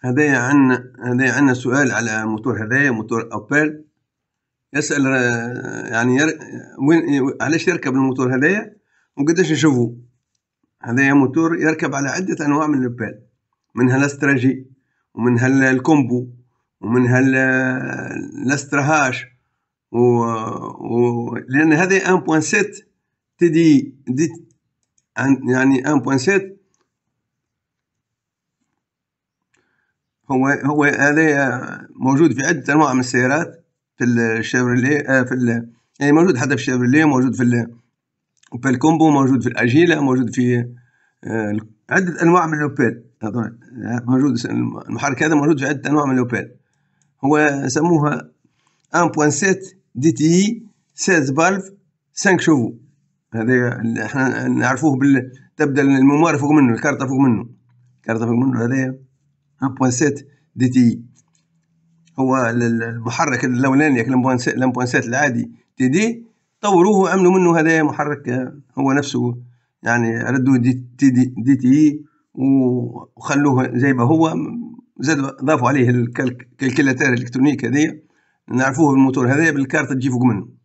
هذايا عندنا هذايا عندنا سؤال على موتور هذايا موتور أوبال يسأل يعني ير... وين علاش يركب الموتور هذايا وقداش نشوفو هذايا موتور يركب على عدة أنواع من الأوبال منها الاستراجي ومنها الكومبو ومنها الاستراهاش و... و... لأن هذا 1.7 تدي دي يعني 1.7 هو هو هذا موجود في عده انواع من السيارات في الشيفرلي آه، في ال... يعني موجود حتى في الشيفرلي موجود في ال... في الكومبو موجود في الاجيلا موجود في آه، عده انواع من الاوبيل موجود المحرك هذا موجود في عده انواع من الاوبيل هو سموها 1.7 دي تي 16 بالف 5 شوفو هذا احنا نعرفوه بال تبدا الممار فوق منه الكارته فوق منه الكارته فوق منه هذا 1.7 دي تي هو المحرك الاولاني يعني ال 1.7 العادي تي دي طوروه عملوا منه هذا محرك آه، هو نفسه يعني ردوا دي تي دي, دي تي وخلوه زي ما هو زادوا ضافوا عليه الكالكيلاتير الالكترونيك هذه نعرفوه الموتور هذا بالكارت تجي فوق منه